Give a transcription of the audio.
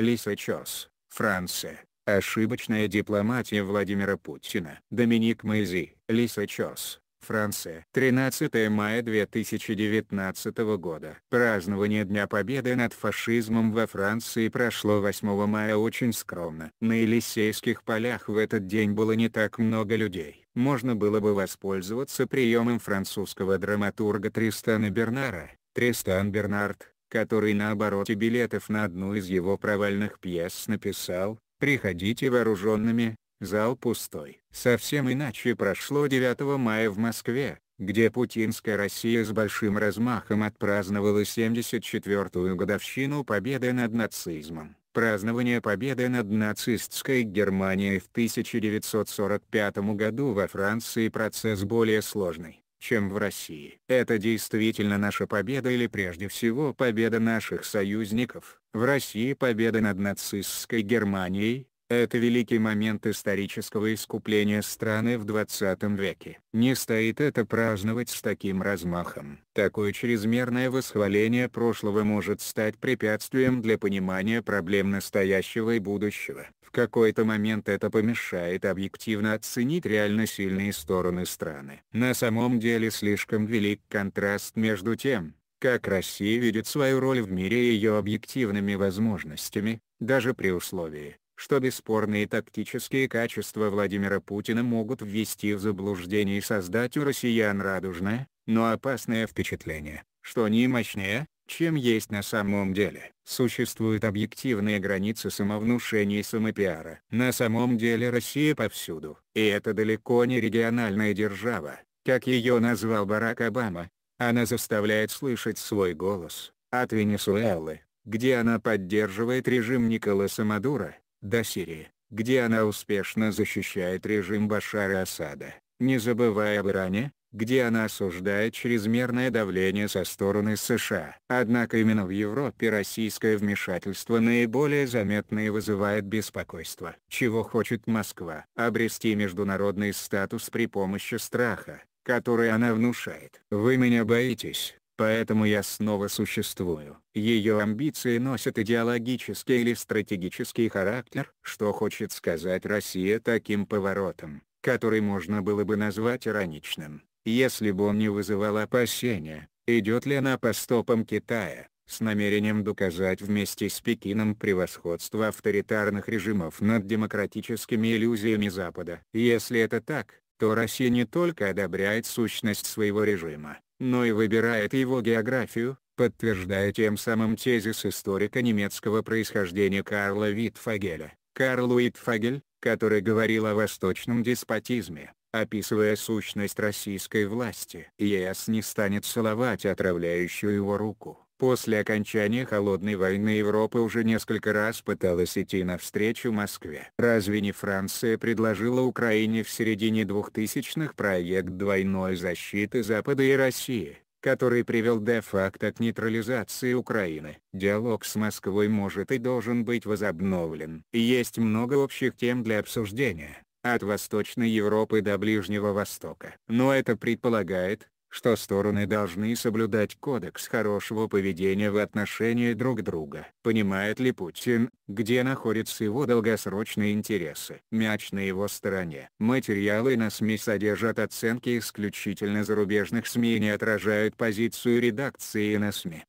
Лиса Чос, Франция. Ошибочная дипломатия Владимира Путина. Доминик Мэйзи, Лиса Чос, Франция. 13 мая 2019 года. Празднование Дня Победы над фашизмом во Франции прошло 8 мая очень скромно. На Елисейских полях в этот день было не так много людей. Можно было бы воспользоваться приемом французского драматурга Тристана Бернара. Тристан Бернард, который на обороте билетов на одну из его провальных пьес написал «Приходите вооруженными, зал пустой». Совсем иначе прошло 9 мая в Москве, где путинская Россия с большим размахом отпраздновала 74-ю годовщину победы над нацизмом. Празднование победы над нацистской Германией в 1945 году во Франции процесс более сложный чем в России. Это действительно наша победа или прежде всего победа наших союзников. В России победа над нацистской Германией, это великий момент исторического искупления страны в 20 веке. Не стоит это праздновать с таким размахом. Такое чрезмерное восхваление прошлого может стать препятствием для понимания проблем настоящего и будущего. В какой-то момент это помешает объективно оценить реально сильные стороны страны. На самом деле слишком велик контраст между тем, как Россия видит свою роль в мире и ее объективными возможностями, даже при условии, что бесспорные тактические качества Владимира Путина могут ввести в заблуждение и создать у россиян радужное, но опасное впечатление, что они мощнее, чем есть на самом деле. Существуют объективные границы самовнушения и самопиара. На самом деле Россия повсюду, и это далеко не региональная держава, как ее назвал Барак Обама. Она заставляет слышать свой голос, от Венесуэлы, где она поддерживает режим Николаса Мадура, до Сирии, где она успешно защищает режим Башара Асада, не забывая об Иране, где она осуждает чрезмерное давление со стороны США. Однако именно в Европе российское вмешательство наиболее заметно и вызывает беспокойство. Чего хочет Москва? Обрести международный статус при помощи страха, который она внушает. Вы меня боитесь. Поэтому я снова существую. Ее амбиции носят идеологический или стратегический характер, что хочет сказать Россия таким поворотом, который можно было бы назвать ироничным, если бы он не вызывал опасения, идет ли она по стопам Китая, с намерением доказать вместе с Пекином превосходство авторитарных режимов над демократическими иллюзиями Запада. Если это так, то Россия не только одобряет сущность своего режима, но ну и выбирает его географию, подтверждая тем самым тезис историка немецкого происхождения Карла Витфагеля. Карл Витфагель, который говорил о восточном деспотизме, описывая сущность российской власти. ЕС не станет целовать отравляющую его руку. После окончания Холодной войны Европа уже несколько раз пыталась идти навстречу Москве. Разве не Франция предложила Украине в середине 2000-х проект двойной защиты Запада и России, который привел де-факто к нейтрализации Украины? Диалог с Москвой может и должен быть возобновлен. Есть много общих тем для обсуждения от Восточной Европы до Ближнего Востока. Но это предполагает, что стороны должны соблюдать кодекс хорошего поведения в отношении друг друга. Понимает ли Путин, где находятся его долгосрочные интересы? Мяч на его стороне. Материалы на СМИ содержат оценки исключительно зарубежных СМИ и не отражают позицию редакции на СМИ.